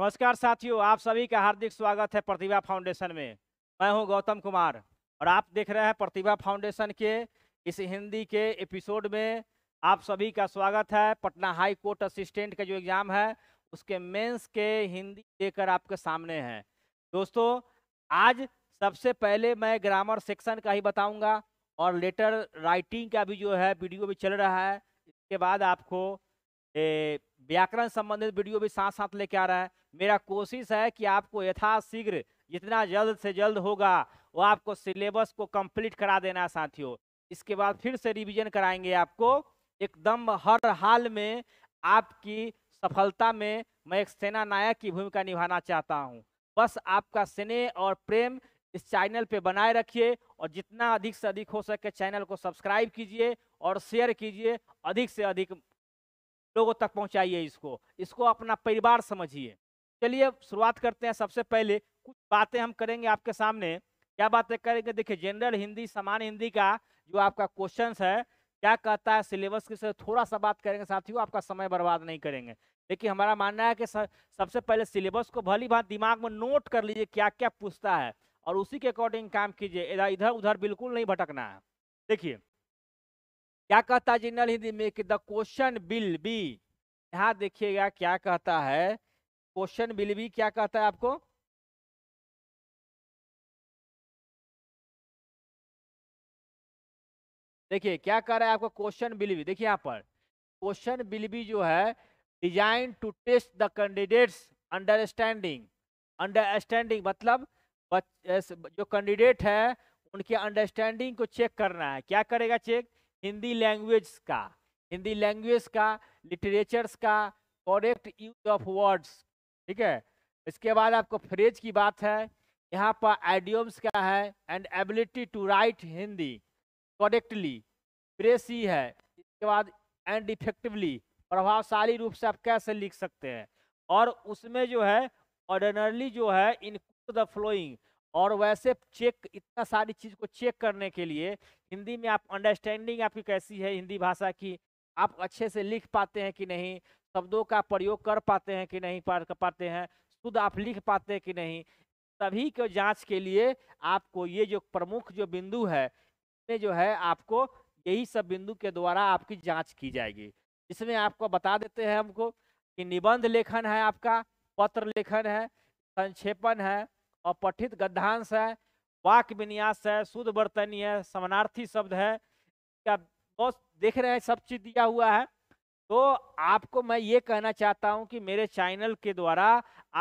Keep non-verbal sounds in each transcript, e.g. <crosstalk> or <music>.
नमस्कार साथियों आप सभी का हार्दिक स्वागत है प्रतिभा फाउंडेशन में मैं हूं गौतम कुमार और आप देख रहे हैं प्रतिभा फाउंडेशन के इस हिंदी के एपिसोड में आप सभी का स्वागत है पटना हाई कोर्ट असिस्टेंट का जो एग्ज़ाम है उसके मेंस के हिंदी लेकर आपके सामने हैं दोस्तों आज सबसे पहले मैं ग्रामर सेक्शन का ही बताऊँगा और लेटर राइटिंग का भी जो है वीडियो भी चल रहा है इसके बाद आपको व्याकरण संबंधित वीडियो भी साथ साथ लेके आ रहा है मेरा कोशिश है कि आपको यथाशीघ्र जितना जल्द से जल्द होगा वो आपको सिलेबस को कंप्लीट करा देना है साथियों इसके बाद फिर से रिवीजन कराएंगे आपको एकदम हर हाल में आपकी सफलता में मैं एक सेना नायक की भूमिका निभाना चाहता हूँ बस आपका स्नेह और प्रेम इस चैनल पे बनाए रखिए और जितना अधिक से अधिक हो सके चैनल को सब्सक्राइब कीजिए और शेयर कीजिए अधिक से अधिक लोगों तक पहुंचाइए इसको इसको अपना परिवार समझिए चलिए शुरुआत करते हैं सबसे पहले कुछ बातें हम करेंगे आपके सामने क्या बातें करेंगे देखिए जनरल हिंदी सामान्य हिंदी का जो आपका क्वेश्चन है क्या कहता है सिलेबस की थोड़ा सा बात करेंगे साथियों आपका समय बर्बाद नहीं करेंगे लेकिन हमारा मानना है कि सबसे पहले सिलेबस को भली भांत दिमाग में नोट कर लीजिए क्या क्या पूछता है और उसी के अकॉर्डिंग काम कीजिए इधर उधर बिल्कुल नहीं भटकना है देखिए क्या कहता है जनरल हिंदी में कि द क्वेश्चन बिल बी यहाँ देखिएगा क्या कहता है क्वेश्चन बिल बी क्या कहता है आपको देखिए क्या कह रहा है आपका क्वेश्चन बिल बी देखिए यहाँ पर क्वेश्चन बिल बी जो है design to test the candidate's understanding understanding मतलब जो कैंडिडेट है उनके अंडरस्टैंडिंग को चेक करना है क्या करेगा चेक हिंदी लैंग्वेज का हिंदी लैंग्वेज का लिटरेचर्स का करेक्ट यूज ऑफ वर्ड्स ठीक है इसके बाद आपको फ्रेज की बात है यहाँ पर आइडियोम्स का है and ability to write Hindi correctly प्रेस ही है इसके बाद एंड इफेक्टिवली प्रभावशाली रूप से आप कैसे लिख सकते हैं और उसमें जो है ऑर्डनरली जो है इन द फ्लोइंग और वैसे चेक इतना सारी चीज़ को चेक करने के लिए हिंदी में आप अंडरस्टैंडिंग आपकी कैसी है हिंदी भाषा की आप अच्छे से लिख पाते हैं कि नहीं शब्दों का प्रयोग कर पाते हैं कि नहीं कर पाते हैं शुद्ध आप लिख पाते हैं कि नहीं सभी को जांच के लिए आपको ये जो प्रमुख जो बिंदु है इसमें जो है आपको यही सब बिंदु के द्वारा आपकी जांच की जाएगी इसमें आपको बता देते हैं हमको कि निबंध लेखन है आपका पत्र लेखन है संक्षेपण है अपठित गद्धांश है वाक विन्यास है शुद्ध बर्तनी है समानार्थी शब्द है क्या बहुत देख रहे हैं सब चीज दिया हुआ है तो आपको मैं ये कहना चाहता हूँ कि मेरे चैनल के द्वारा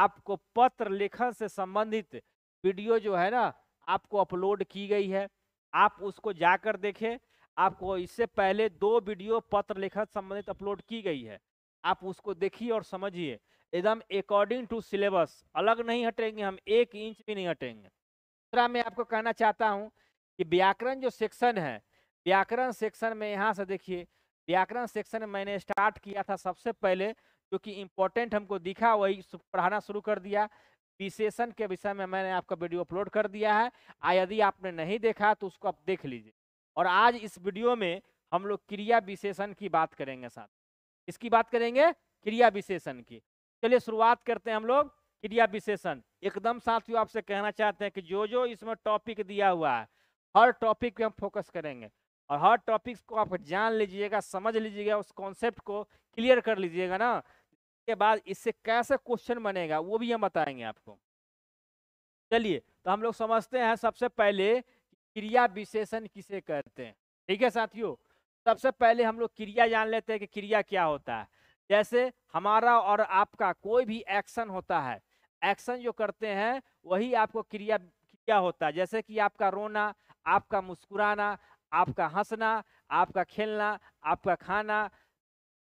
आपको पत्र लेखन से संबंधित वीडियो जो है ना आपको अपलोड की गई है आप उसको जाकर देखें आपको इससे पहले दो वीडियो पत्र लेखन संबंधित अपलोड की गई है आप उसको देखिए और समझिए एकदम अकॉर्डिंग टू सिलेबस अलग नहीं हटेंगे हम एक इंच भी नहीं हटेंगे दूसरा मैं आपको कहना चाहता हूँ कि व्याकरण जो सेक्शन है व्याकरण सेक्शन में यहाँ से देखिए व्याकरण सेक्शन मैंने स्टार्ट किया था सबसे पहले जो कि इम्पोर्टेंट हमको दिखा वही पढ़ाना शुरू कर दिया विशेषण के विषय में मैंने आपका वीडियो अपलोड कर दिया है आ यदि आपने नहीं देखा तो उसको आप देख लीजिए और आज इस वीडियो में हम लोग क्रिया विशेषण की बात करेंगे साथ इसकी बात करेंगे क्रिया विशेषण की चलिए शुरुआत करते हैं हम लोग क्रिया विशेषण एकदम साथियों आपसे कहना चाहते हैं कि जो जो इसमें टॉपिक दिया हुआ है हर टॉपिक पे हम फोकस करेंगे और हर टॉपिक को आप जान लीजिएगा समझ लीजिएगा उस कॉन्सेप्ट को क्लियर कर लीजिएगा ना के बाद इससे कैसे क्वेश्चन बनेगा वो भी हम बताएंगे आपको चलिए तो हम लोग समझते हैं सबसे पहले क्रिया विशेषण किसे कहते हैं ठीक है साथियों सबसे पहले हम लोग क्रिया जान लेते हैं कि क्रिया क्या होता है जैसे हमारा और आपका कोई भी एक्शन होता है एक्शन जो करते हैं वही आपको क्रिया क्रिया होता है जैसे कि आपका रोना आपका मुस्कुराना आपका हंसना आपका खेलना आपका खाना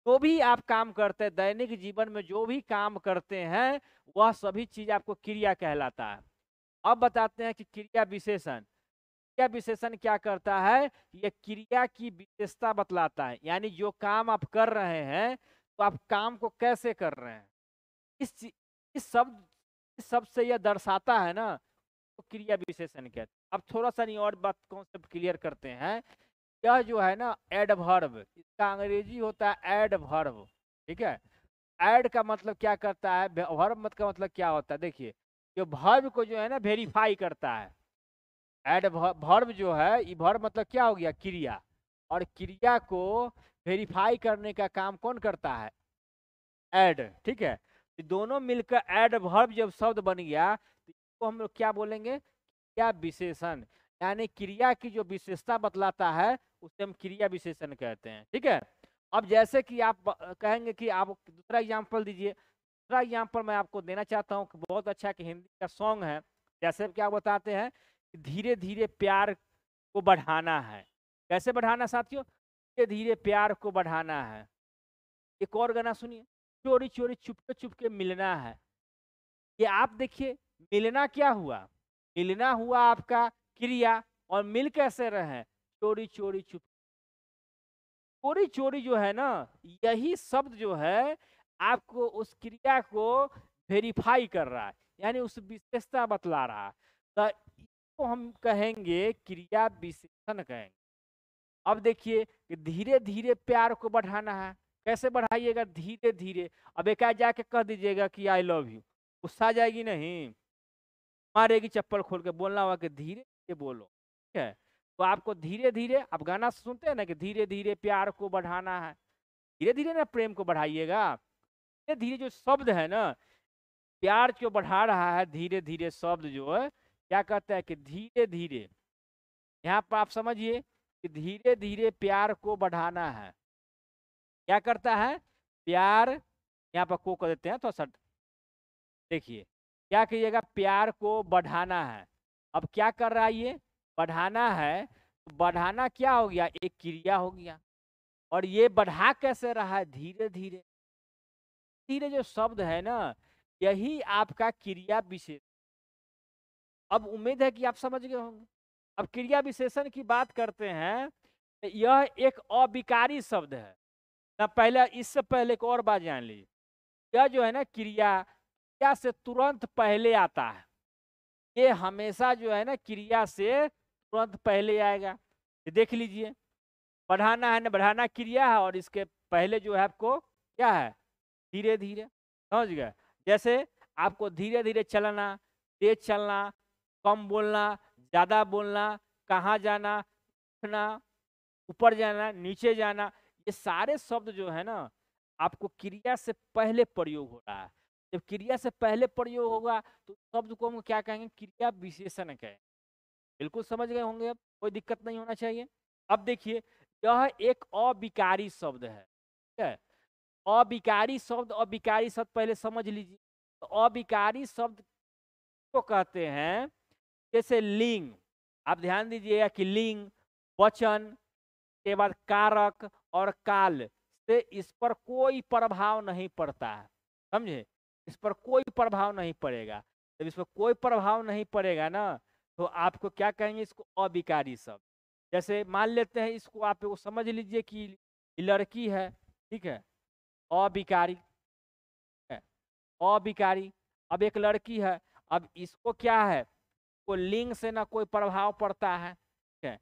जो तो भी आप काम करते हैं दैनिक जीवन में जो भी काम करते हैं वह सभी चीज आपको क्रिया कहलाता है अब बताते हैं कि क्रिया विशेषण क्रिया विशेषण क्या करता है यह क्रिया की विशेषता बतलाता है यानी जो काम आप कर रहे हैं तो आप काम को कैसे कर रहे हैं इस इस शब्द इस शब्द से यह दर्शाता है ना तो क्रिया विशेषण कहते हैं अब थोड़ा सा नहीं और बात कॉन्सेप्ट क्लियर करते हैं यह जो है ना एडभर्ब इसका अंग्रेजी होता है भर्व ठीक है एड का मतलब क्या करता है भर्व मत का मतलब क्या होता है देखिए जो भर्व को जो है ना वेरीफाई करता है एड भर्व जो है ये भर्व मतलब क्या हो गया क्रिया और क्रिया को वेरीफाई करने का काम कौन करता है एड ठीक है तो दोनों मिलकर एड वर्ब जब शब्द बन गया तो इसको हम लोग क्या बोलेंगे क्रिया विशेषण यानी क्रिया की जो विशेषता बतलाता है उसे हम क्रिया विशेषण कहते हैं ठीक है अब जैसे कि आप कहेंगे कि आप दूसरा एग्जाम्पल दीजिए दूसरा एग्जाम्पल मैं आपको देना चाहता हूँ बहुत अच्छा कि हिंदी का सॉन्ग है जैसे क्या बताते हैं धीरे धीरे प्यार को बढ़ाना है कैसे बढ़ाना साथियों धीरे धीरे प्यार को बढ़ाना है एक और गाना सुनिए चोरी चोरी चुपके चुपके मिलना है ये आप देखिए मिलना क्या हुआ मिलना हुआ आपका क्रिया और मिल कैसे रहे चोरी चोरी चुप चोरी चोरी जो है ना यही शब्द जो है आपको उस क्रिया को वेरीफाई कर रहा है यानी उस विशेषता बतला रहा तो इसको हम कहेंगे क्रिया विशेषण कहेंगे अब देखिए कि धीरे धीरे प्यार को बढ़ाना है कैसे बढ़ाइएगा धीरे धीरे अब एक जाके कह दीजिएगा कि आई लव यू गुस्सा जाएगी नहीं मारेगी चप्पल खोल के बोलना हुआ कि धीरे धीरे बोलो ठीक है तो आपको धीरे धीरे आप गाना सुनते हैं ना कि धीरे धीरे प्यार को बढ़ाना है धीरे धीरे ना प्रेम को बढ़ाइएगा धीरे धीरे जो शब्द है ना प्यार जो बढ़ा रहा है धीरे धीरे शब्द जो है क्या कहता है कि धीरे धीरे यहाँ पर आप समझिए कि धीरे धीरे प्यार को बढ़ाना है क्या करता है प्यार यहाँ पर को कर देते हैं थोड़ा सा देखिए क्या कहिएगा प्यार को बढ़ाना है अब क्या कर रहा है ये बढ़ाना है तो बढ़ाना क्या हो गया एक क्रिया हो गया और ये बढ़ा कैसे रहा है धीरे धीरे धीरे जो शब्द है ना यही आपका क्रिया विशेष अब उम्मीद है कि आप समझ गए होंगे अब क्रिया विशेषण की बात करते हैं तो यह एक अविकारी शब्द है ना पहले इससे पहले एक और बात जान ली यह जो है ना क्रिया क्रिया से तुरंत पहले आता है ये हमेशा जो है ना क्रिया से तुरंत पहले आएगा ये देख लीजिए बढ़ाना है ना बढ़ाना क्रिया है और इसके पहले जो है आपको क्या है धीरे धीरे समझ गए जैसे आपको धीरे धीरे चलना तेज चलना कम बोलना ज़्यादा बोलना कहाँ जाना उठना ऊपर जाना नीचे जाना ये सारे शब्द जो है ना आपको क्रिया से पहले प्रयोग हो रहा है जब क्रिया से पहले प्रयोग होगा तो शब्द को हम क्या कहेंगे क्रिया विशेषण कहेंगे बिल्कुल समझ गए होंगे अब कोई दिक्कत नहीं होना चाहिए अब देखिए यह एक अविकारी शब्द है ठीक है अविकारी शब्द अविकारी शब्द पहले समझ लीजिए तो अविकारी शब्द को कहते हैं जैसे लिंग आप ध्यान दीजिएगा कि लिंग वचन के बाद कारक और काल से इस पर कोई प्रभाव नहीं पड़ता है समझे इस पर कोई प्रभाव नहीं पड़ेगा जब इस पर कोई प्रभाव नहीं पड़ेगा ना तो आपको क्या कहेंगे इसको अविकारी शब्द जैसे मान लेते हैं इसको आप समझ लीजिए कि लड़की है ठीक है अविकारी अविकारी अब एक लड़की है अब इसको क्या है इसको लिंग से ना कोई प्रभाव पड़ता है ठीक है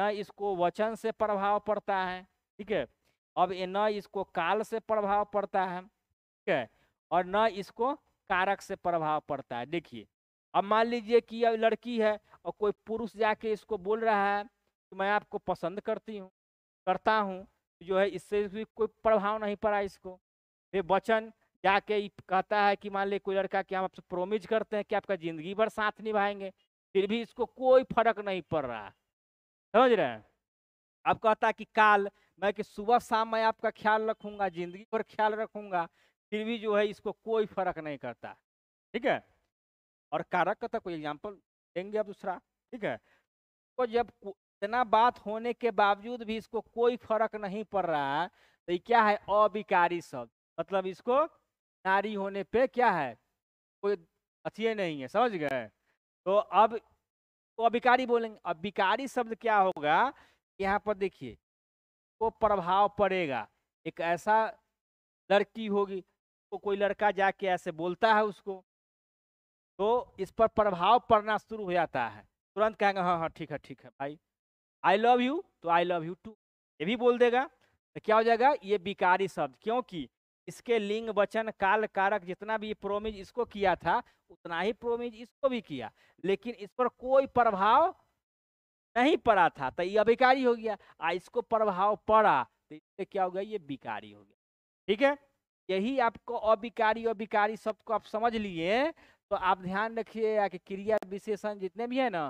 न इसको वचन से प्रभाव पड़ता है ठीक है अब न इसको काल से प्रभाव पड़ता है ठीक है और न इसको कारक से प्रभाव पड़ता है देखिए अब मान लीजिए कि यह लड़की है और कोई पुरुष जाके इसको बोल रहा है कि तो मैं आपको पसंद करती हूँ करता हूँ तो जो है इससे भी कोई प्रभाव नहीं पड़ा इसको ये वचन जाके कहता है कि मान लीजिए कोई लड़का कि हम आपसे प्रोमिज करते हैं कि आपका ज़िंदगी भर साथ निभाएंगे फिर भी इसको कोई फर्क नहीं पड़ रहा समझ रहे हैं अब कहता कि काल मैं कि सुबह शाम मैं आपका ख्याल रखूंगा जिंदगी पर ख्याल रखूंगा फिर भी जो है इसको कोई फर्क नहीं करता ठीक है और कारक का तो कोई एग्जाम्पल देंगे आप दूसरा ठीक है तो जब इतना बात होने के बावजूद भी इसको कोई फर्क नहीं पड़ रहा तो ये क्या है अविकारी शब्द मतलब इसको नारी होने पे क्या है कोई अथिये नहीं है समझ गए तो अब तो अभिकारी बोलेंगे अभिकारी शब्द क्या होगा यहाँ पर देखिए को तो प्रभाव पड़ेगा एक ऐसा लड़की होगी तो कोई लड़का जाके ऐसे बोलता है उसको तो इस पर प्रभाव पड़ना शुरू हो जाता है तुरंत कहेंगे हाँ हाँ ठीक है ठीक है भाई आई लव यू तो आई लव यू टू ये भी बोल देगा तो क्या हो जाएगा ये विकारी शब्द क्योंकि इसके लिंग वचन काल कारक जितना भी प्रोमिज इसको किया था उतना ही प्रोमिज इसको भी किया लेकिन इस पर कोई प्रभाव नहीं पड़ा था तो ये अभिकारी हो गया आ इसको प्रभाव पड़ा तो इससे क्या हो गया ये विकारी हो गया ठीक है यही आपको अविकारी अविकारी शब्द को आप समझ लिए तो आप ध्यान रखिए कि क्रिया विशेषण जितने भी है ना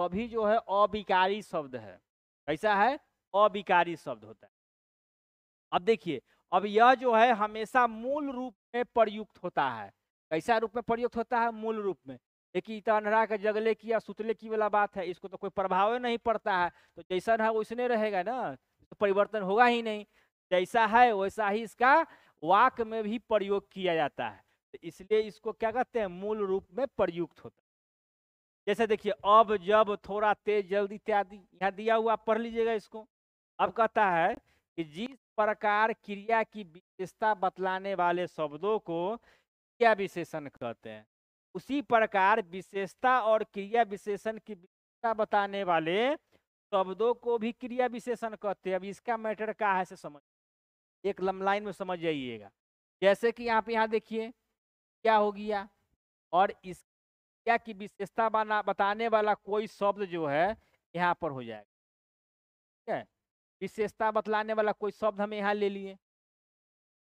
सभी जो है अविकारी शब्द है कैसा है अविकारी शब्द होता है अब देखिए अब यह जो है हमेशा मूल रूप में प्रयुक्त होता है कैसा रूप में प्रयुक्त होता है मूल रूप में देखिए इतनहरा तो के जगले की या सुतले की वाला बात है इसको तो कोई प्रभाव नहीं पड़ता है तो जैसा है वैसने रहेगा ना तो परिवर्तन होगा ही नहीं जैसा है वैसा ही इसका वाक में भी प्रयोग किया जाता है तो इसलिए इसको क्या कहते हैं मूल रूप में प्रयुक्त होता है जैसे देखिए अब जब थोड़ा तेज जल्दी इत्यादि यहाँ दिया हुआ पढ़ लीजिएगा इसको अब कहता है कि जिस प्रकार क्रिया की विशेषता बतलाने वाले शब्दों को क्रिया विशेषण कहते हैं उसी प्रकार विशेषता और क्रिया विशेषण की विशेषता बताने वाले शब्दों को भी क्रिया विशेषण कहते हैं अब इसका मैटर क्या है से समझ एक लम लाइन में समझ जाइएगा जैसे कि यहाँ पे यहाँ देखिए क्या हो गया और इस क्रिया की विशेषता बना बताने वाला कोई शब्द जो है यहाँ पर हो जाएगा ठीक है विशेषता बतलाने वाला कोई शब्द हम यहाँ ले लिए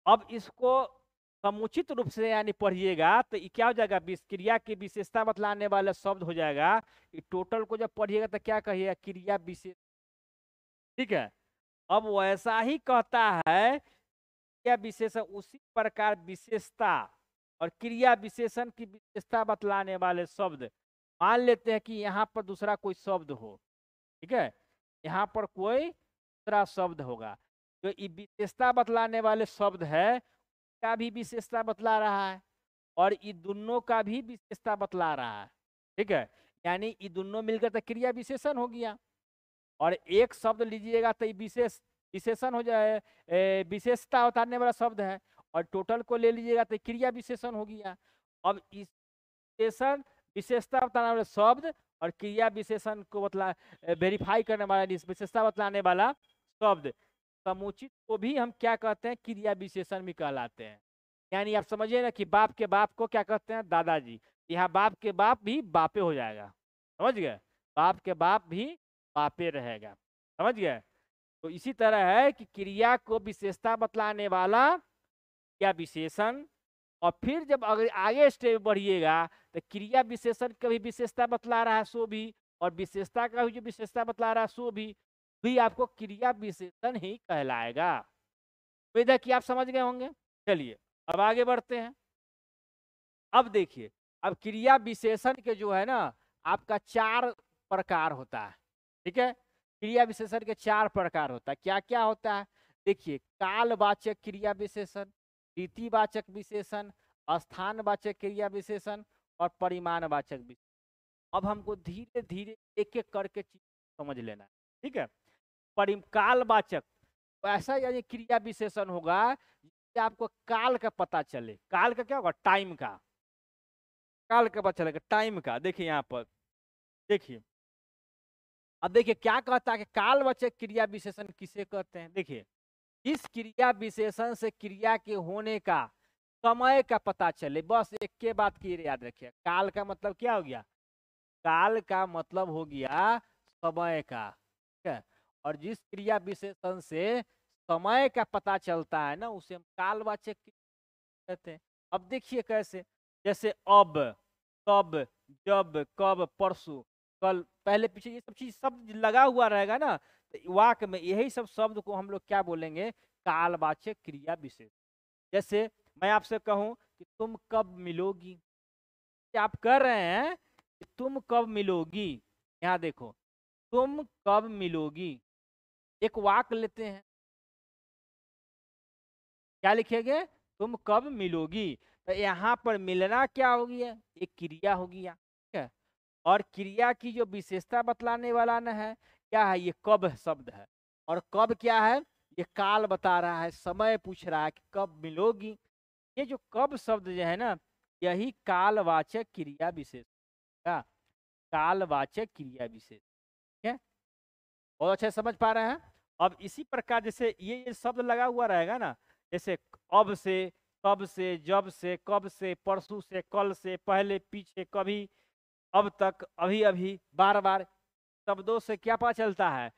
अब इसको समुचित रूप से यानी पढ़िएगा तो क्या हो जाएगा क्रिया की विशेषता बतलाने वाला शब्द हो जाएगा ये टोटल को जब पढ़िएगा तो क्या कहिएगा क्रिया विशेष ठीक है अब वैसा ही कहता है क्रिया विशेषण उसी प्रकार विशेषता और क्रिया विशेषण की विशेषता बतलाने वाले शब्द मान लेते हैं कि यहाँ पर दूसरा कोई शब्द हो ठीक है यहाँ पर कोई दूसरा शब्द होगा जो तो विशेषता बतलाने वाले शब्द है का भी विशेषता बतला रहा है और ये दोनों का भी विशेषता बतला रहा है ठीक है यानी ये दोनों मिलकर तो क्रिया विशेषण हो गया और एक शब्द लीजिएगा तो विशेष विशेषण हो जाए विशेषता उतारने वाला शब्द है और टोटल को ले लीजिएगा तो क्रिया विशेषण हो गया अब इस विशेषण विशेषता उतारने वाला शब्द और क्रिया विशेषण को बतला वेरीफाई करने वाला विशेषता बतलाने वाला शब्द समुचित को भी हम क्या कहते हैं क्रिया विशेषण भी कहलाते हैं यानी आप समझिए ना कि बाप के बाप को क्या कहते हैं दादाजी यहाँ बाप के बाप भी बापे हो जाएगा समझ गए बाप के बाप भी बापे रहेगा समझ गए तो इसी तरह है कि क्रिया को विशेषता बतलाने वाला क्या विशेषण और फिर जब अगर आगे स्टेप बढ़िएगा तो क्रिया विशेषण का भी विशेषता बतला रहा है सो भी और विशेषता का भी जो विशेषता बतला रहा है सो भी भी आपको क्रिया विशेषण ही कहलाएगा उम्मीद है कि आप समझ गए होंगे चलिए अब आगे बढ़ते हैं अब देखिए अब क्रिया विशेषण के जो है ना आपका चार प्रकार होता है ठीक है क्रिया विशेषण के चार प्रकार होता है क्या क्या होता है देखिए कालवाचक क्रिया विशेषण रीतिवाचक विशेषण स्थानवाचक क्रिया विशेषण और परिमाणवाचक विशेषण अब हमको धीरे धीरे एक एक करके चीज समझ लेना है ठीक है परिम कालवाचक तो ऐसा यानी क्रिया विशेषण होगा आपको काल का पता चले काल का क्या होगा टाइम का काल का पता चलेगा टाइम का देखिए यहाँ पर देखिए अब देखिए क्या कहता है कि कालवाचक क्रिया विशेषण किसे कहते हैं देखिए इस क्रिया विशेषण से क्रिया के होने का समय का पता चले बस एक के बात की याद रखिए काल का मतलब क्या हो गया काल का मतलब हो गया समय का ठीक है और जिस क्रिया विशेषण से समय का पता चलता है ना उसे हम कालवाचक कहते हैं अब देखिए कैसे जैसे अब तब जब कब परसों कल पहले पीछे ये सब चीज शब्द लगा हुआ रहेगा ना तो वाक में यही सब शब्द को हम लोग क्या बोलेंगे कालवाच्य क्रिया विशेष जैसे मैं आपसे कहूँ कि तुम कब मिलोगी आप कर रहे हैं कि तुम कब मिलोगी यहाँ देखो तुम कब मिलोगी एक वाक लेते हैं क्या लिखेंगे तुम कब मिलोगी तो यहाँ पर मिलना क्या होगी एक क्रिया होगी यहाँ ठीक है और क्रिया की जो विशेषता बतलाने वाला न है क्या है ये कब शब्द है और कब क्या है ये काल बता रहा है समय पूछ रहा है कि कब मिलोगी ये जो कब शब्द जो है ना यही कालवाचक क्रिया विशेष का कालवाचक क्रिया विशेष ठीक है बहुत अच्छा समझ पा रहे हैं अब इसी प्रकार जैसे ये ये शब्द लगा हुआ रहेगा ना जैसे अब से कब से जब से कब से परसों से कल से पहले पीछे कभी अब तक अभी अभी बार बार शब्दों से क्या पता चलता है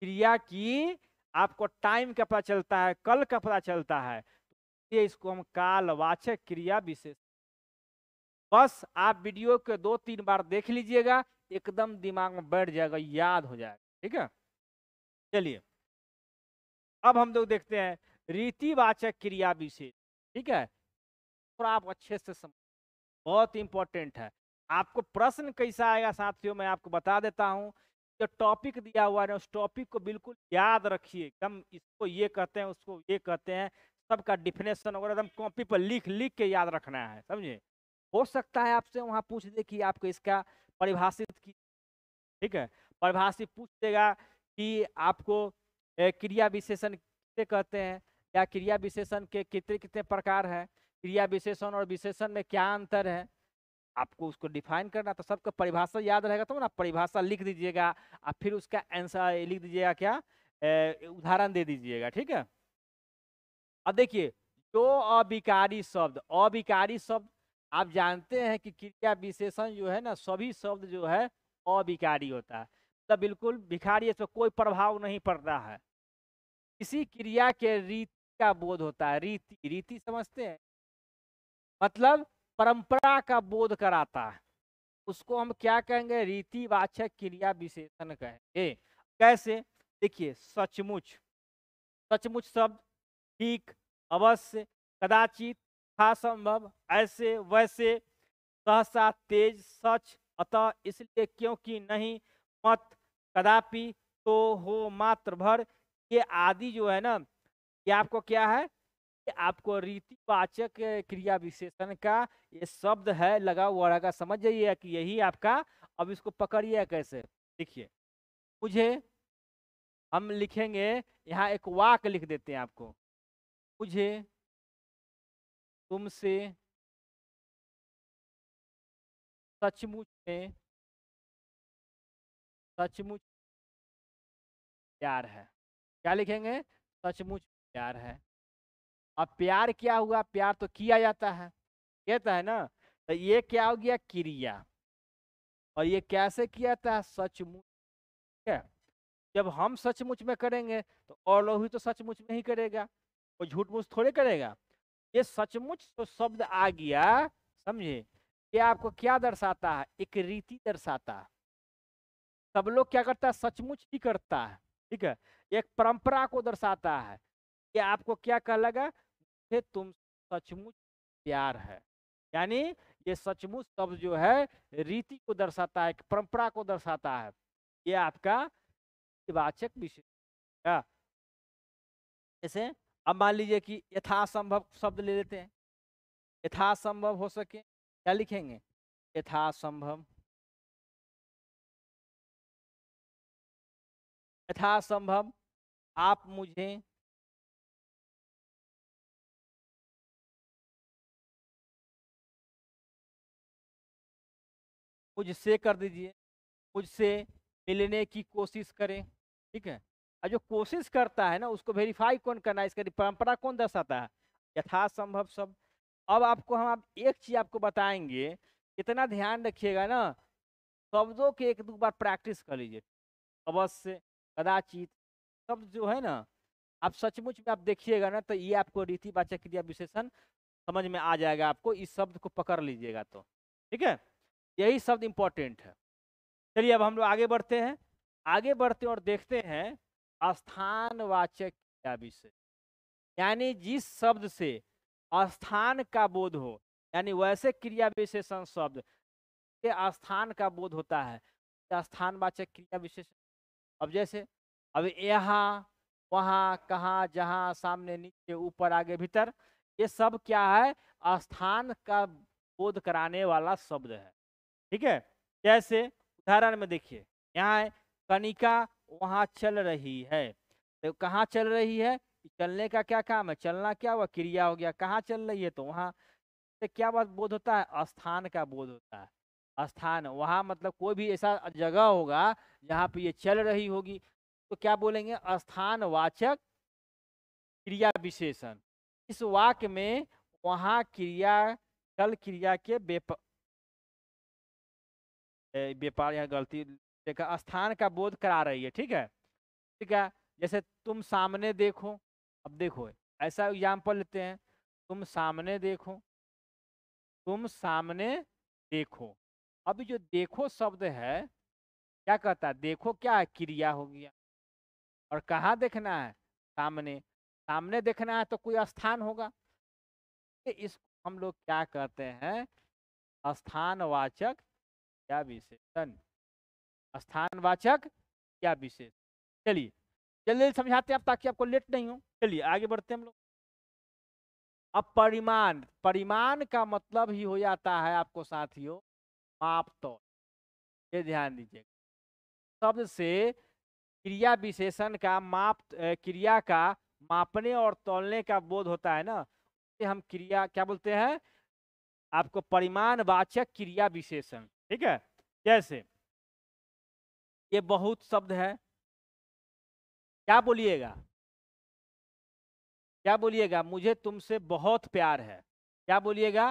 क्रिया की आपको टाइम का पता चलता है कल का पता चलता है तो ये इसको हम कालवाचक क्रिया विशेष बस आप वीडियो के दो तीन बार देख लीजिएगा एकदम दिमाग में बैठ जाएगा याद हो जाएगा ठीक है चलिए अब हम लोग देखते हैं रीतिवाचक क्रिया विशेष ठीक है और आप अच्छे से समझ बहुत इंपॉर्टेंट है आपको प्रश्न कैसा आएगा साथियों मैं आपको बता देता हूँ जो टॉपिक दिया हुआ है उस टॉपिक को बिल्कुल याद रखिए एकदम इसको ये कहते हैं उसको ये कहते हैं सबका डिफिनेशन वगैरह एकदम कॉपी पर लिख लिख के याद रखना है समझे हो सकता है आपसे वहाँ पूछ दे कि आपको इसका परिभाषित की ठीक है परिभाषित पूछ देगा कि आपको क्रिया विशेषण किसे कहते हैं या क्रिया विशेषण के कितने कितने प्रकार हैं क्रिया विशेषण और विशेषण में क्या अंतर है आपको उसको डिफाइन करना तो सबका परिभाषा याद रहेगा तो ना परिभाषा लिख दीजिएगा और फिर उसका आंसर लिख दीजिएगा क्या उदाहरण दे दीजिएगा ठीक है अब देखिए जो अविकारी शब्द अविकारी शब्द आप जानते हैं कि क्रिया विशेषण जो है ना सभी शब्द जो है अविकारी होता है तो बिल्कुल भिखारी इसमें कोई प्रभाव नहीं पड़ता है किसी क्रिया के रीति का बोध होता है रीति रीति समझते हैं मतलब परंपरा का बोध कराता है उसको हम क्या कहेंगे रीतिवाचक क्रिया विशेषण कहेंगे कैसे देखिए सचमुच सचमुच शब्द ठीक अवश्य कदाचित था संभव ऐसे वैसे सहसा तेज सच अतः इसलिए क्योंकि नहीं मत कदापि तो हो मात्र भर ये आदि जो है ना ये आपको क्या है आपको रीतिवाचक क्रिया विशेषण का ये शब्द है लगा हुआ रहेगा समझ जाइए कि यही आपका अब इसको पकड़िए कैसे देखिए मुझे हम लिखेंगे यहाँ एक वाक लिख देते हैं आपको मुझे तुमसे सचमुच में सचमुच प्यार है क्या लिखेंगे सचमुच प्यार है अब प्यार क्या हुआ प्यार तो किया जाता है कहता है ना तो ये क्या हो गया क्रिया और ये कैसे किया जाता है सचमुच जब हम सचमुच में करेंगे तो और लोग भी तो सचमुच में ही करेगा वो झूठ मुझ थोड़े करेगा ये सचमुच तो शब्द आ गया समझे ये आपको क्या दर्शाता है एक रीति दर्शाता है सब लोग क्या करता है सचमुच ही करता है ठीक है एक परंपरा को दर्शाता है ये आपको क्या कह लगा मुझे तुम सचमुच प्यार है यानी ये सचमुच शब्द जो है रीति को दर्शाता है परंपरा को दर्शाता है ये आपका वाचक विषय हाँ। जैसे अब मान लीजिए कि यथासंभव शब्द ले लेते हैं यथासंभव हो सके क्या लिखेंगे यथासंभव यथासंभव आप मुझे मुझसे कर दीजिए मुझसे मिलने की कोशिश करें ठीक है और जो कोशिश करता है ना उसको वेरीफाई कौन करना है इसका परंपरा कौन दर्शाता है यथासंभव सब अब आपको हम आप एक चीज़ आपको बताएंगे इतना ध्यान रखिएगा ना शब्दों के एक दो बार प्रैक्टिस कर लीजिए अवश्य कदाचित शब्द जो है ना आप सचमुच में आप देखिएगा ना तो ये आपको रीति वाचक क्रिया विशेषण समझ में आ जाएगा आपको इस शब्द को पकड़ लीजिएगा तो ठीक है यही शब्द इम्पॉर्टेंट है चलिए अब हम लोग आगे बढ़ते हैं आगे बढ़ते हैं और देखते हैं स्थानवाचक क्रिया विशेष यानी जिस शब्द से स्थान का बोध हो यानी वैसे क्रिया विशेषण शब्द के स्थान का बोध होता है तो स्थानवाचक क्रिया विशेषण अब जैसे अब यहाँ वहाँ कहाँ जहाँ सामने नीचे ऊपर आगे भीतर ये सब क्या है स्थान का बोध कराने वाला शब्द है ठीक है जैसे उदाहरण में देखिए यहाँ कनिका वहाँ चल रही है तो कहाँ चल रही है चलने का क्या काम है चलना क्या हुआ क्रिया हो गया कहाँ चल रही है तो वहाँ से क्या बात बोध होता है स्थान का बोध होता है स्थान वहाँ मतलब कोई भी ऐसा जगह होगा जहाँ पे ये चल रही होगी तो क्या बोलेंगे स्थान वाचक क्रिया विशेषण इस वाक्य में वहाँ क्रिया कल क्रिया के व्यापार यहाँ गलती देखा स्थान का बोध करा रही है ठीक है ठीक है जैसे तुम सामने देखो अब देखो ऐसा एग्जाम्पल लेते हैं तुम सामने देखो तुम सामने देखो अब जो देखो शब्द है क्या कहता है देखो क्या है क्रिया हो गया और कहाँ देखना है सामने सामने देखना है तो कोई स्थान होगा तो इस हम लोग क्या कहते हैं स्थानवाचक क्या विशेषण स्थानवाचक क्या विशेष चलिए जल्दी जल्दी समझाते हैं आप ताकि आपको लेट नहीं हो चलिए आगे बढ़ते हम लोग अब परिमाण परिमाण का मतलब ही हो जाता है आपको साथियों माप तौर तो। ये ध्यान दीजिएगा शब्द से क्रिया विशेषण का माप क्रिया का मापने और तोलने का बोध होता है ना हम क्रिया क्या बोलते हैं आपको वाचक क्रिया विशेषण ठीक है जैसे ये बहुत शब्द है क्या बोलिएगा क्या बोलिएगा मुझे तुमसे बहुत प्यार है क्या बोलिएगा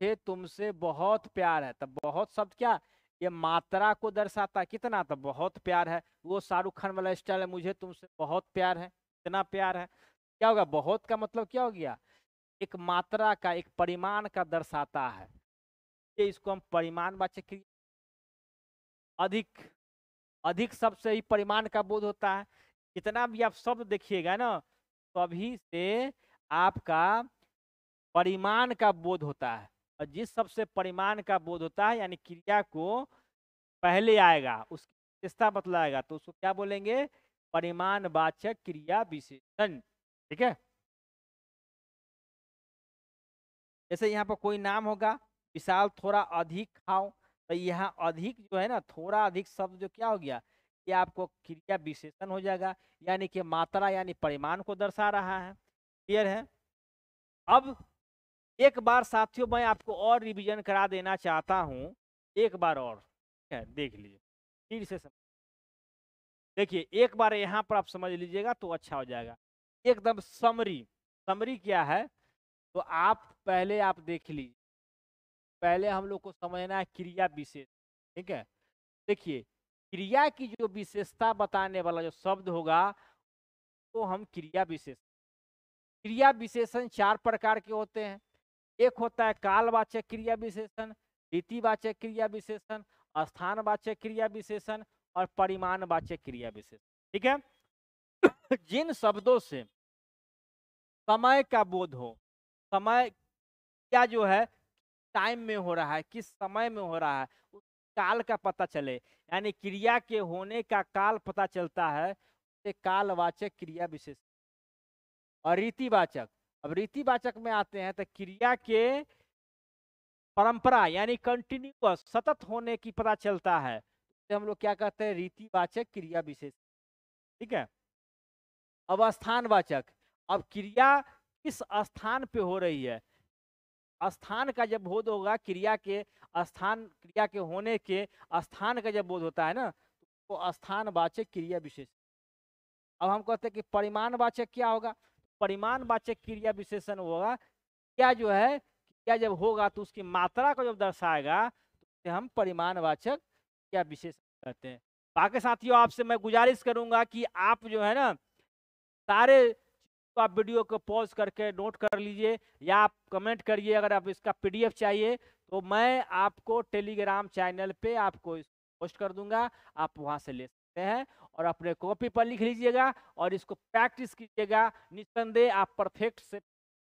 मुझे तुमसे बहुत प्यार है तब बहुत शब्द क्या ये मात्रा को दर्शाता कितना तब बहुत प्यार है वो शाहरुख खान वाला स्टाइल है मुझे तुमसे बहुत प्यार है इतना प्यार है क्या होगा बहुत का मतलब क्या हो गया एक मात्रा का एक परिमाण का दर्शाता है ये इसको हम परिमाण वाचक क्रिया अधिक अधिक शब्द से ही परिमाण का बोध होता है जितना भी आप शब्द देखिएगा ना सभी तो से आपका परिमाण का बोध होता है और जिस शब्द से परिमाण का बोध होता है यानी क्रिया को पहले आएगा उसकी विशेषता बतलाएगा तो उसको क्या बोलेंगे परिमाण वाचक क्रिया विशेषण ठीक है जैसे यहाँ पर कोई नाम होगा विशाल थोड़ा अधिक खाओ तो यहाँ अधिक जो है ना थोड़ा अधिक शब्द जो क्या हो गया ये आपको क्रिया विशेषण हो जाएगा यानी कि मात्रा यानी परिमाण को दर्शा रहा है क्लियर है अब एक बार साथियों मैं आपको और रिवीजन करा देना चाहता हूँ एक बार और ठीक है देख लीजिए फिर से देखिए एक बार यहाँ पर आप समझ लीजिएगा तो अच्छा हो जाएगा एकदम समरी समरी क्या है तो आप पहले आप देख लीजिए पहले हम लोग को समझना है क्रिया विशेष ठीक है देखिए क्रिया की जो विशेषता बताने वाला जो शब्द होगा वो तो हम क्रिया विशेष क्रिया विशेषण चार प्रकार के होते हैं एक होता है कालवाचक क्रिया विशेषण रीतिवाचक क्रिया विशेषण स्थानवाचक क्रिया विशेषण और परिमाणवाचक क्रिया विशेषण ठीक है <coughs> जिन शब्दों से समय का बोध हो समय क्या जो है टाइम में हो रहा है किस समय में हो रहा है उस काल का पता चले यानी क्रिया के होने का काल पता चलता है उसे कालवाचक क्रिया विशेष और रीतिवाचक अब रीतिवाचक में आते हैं तो क्रिया के परंपरा यानी कंटिन्यूअस सतत होने की पता चलता है तो हम लोग क्या कहते हैं रीतिवाचक क्रिया विशेष ठीक है अब स्थानवाचक अब क्रिया किस स्थान पे हो रही है स्थान का जब बोध होगा क्रिया के स्थान क्रिया के होने के स्थान का जब बोध होता है ना तो स्थान वाचक क्रिया विशेषण अब हम कहते हैं कि परिमाण वाचक क्या होगा परिमाण वाचक क्रिया विशेषण होगा क्या जो है क्या जब होगा तो उसकी मात्रा को जब दर्शाएगा तो हम परिमाण वाचक क्रिया विशेषण कहते हैं बाकी साथियों आपसे मैं गुजारिश करूंगा कि आप जो है ना सारे तो आप वीडियो को पॉज करके नोट कर लीजिए या आप कमेंट करिए अगर आप इसका पीडीएफ चाहिए तो मैं आपको टेलीग्राम चैनल पे आपको पोस्ट कर दूंगा आप वहाँ से ले सकते हैं और अपने कॉपी पर लिख लीजिएगा और इसको प्रैक्टिस कीजिएगा निस्संदेह आप परफेक्ट से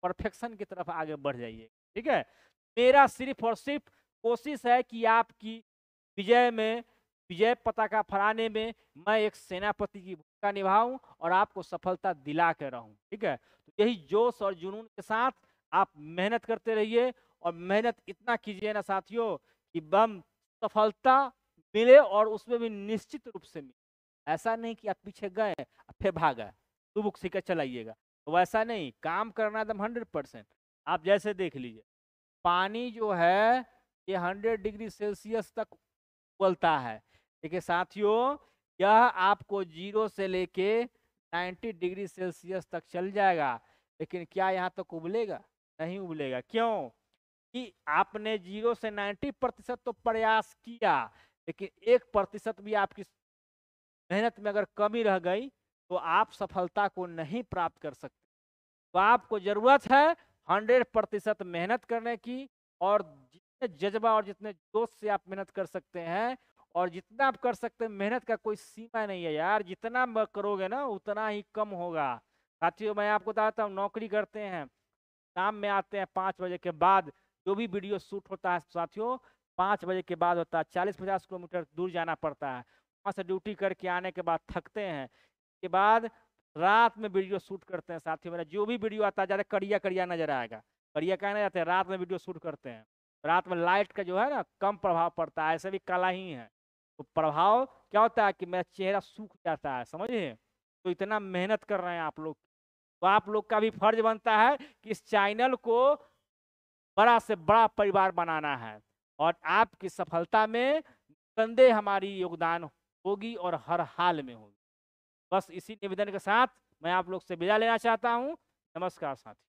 परफेक्शन की तरफ आगे बढ़ जाइए ठीक है मेरा सिर्फ और सिर्फ कोशिश है कि आपकी विजय में विजय पताका फहराने में मैं एक सेनापति की भूमिका निभाऊं और आपको सफलता दिला के रहूं ठीक है तो यही जोश और जुनून के साथ आप मेहनत करते रहिए और मेहनत इतना कीजिए ना साथियों कि बम सफलता मिले और उसमें भी निश्चित रूप से मिले ऐसा नहीं कि आप पीछे गए फिर भागा तो बुक सीखकर चलाइएगा तो वैसा नहीं काम करना एकदम हंड्रेड परसेंट आप जैसे देख लीजिए पानी जो है ये हंड्रेड डिग्री सेल्सियस तक उबलता है देखिए साथियों यह आपको जीरो से लेके 90 डिग्री सेल्सियस तक चल जाएगा लेकिन क्या यहाँ तक तो उबलेगा नहीं उबलेगा क्यों कि आपने जीरो से 90 प्रतिशत तो प्रयास किया लेकिन एक प्रतिशत भी आपकी मेहनत में अगर कमी रह गई तो आप सफलता को नहीं प्राप्त कर सकते तो आपको जरूरत है हंड्रेड प्रतिशत मेहनत करने की और जितने जज्बा और जितने जोश से आप मेहनत कर सकते हैं और जितना आप कर सकते हैं मेहनत का कोई सीमा नहीं है यार जितना करोगे ना उतना ही कम होगा साथियों मैं आपको बताता हूँ नौकरी करते हैं शाम में आते हैं पाँच बजे के बाद जो भी वीडियो शूट होता है साथियों पाँच बजे के बाद होता है चालीस पचास किलोमीटर दूर जाना पड़ता है वहाँ से ड्यूटी करके आने के बाद थकते हैं के बाद रात में वीडियो शूट करते हैं साथियों मेरा जो भी वीडियो आता है ज़्यादा करिया करिया नजर आएगा करिया कहना जाते हैं रात में वीडियो शूट करते हैं रात में लाइट का जो है ना कम प्रभाव पड़ता है ऐसे भी काला ही है तो प्रभाव क्या होता है कि मेरा चेहरा सूख जाता है समझिए तो इतना मेहनत कर रहे हैं आप लोग तो आप लोग का भी फर्ज बनता है कि इस चैनल को बड़ा से बड़ा परिवार बनाना है और आपकी सफलता में संदेह हमारी योगदान होगी और हर हाल में होगी बस इसी निवेदन के साथ मैं आप लोग से विदा लेना चाहता हूँ नमस्कार साथी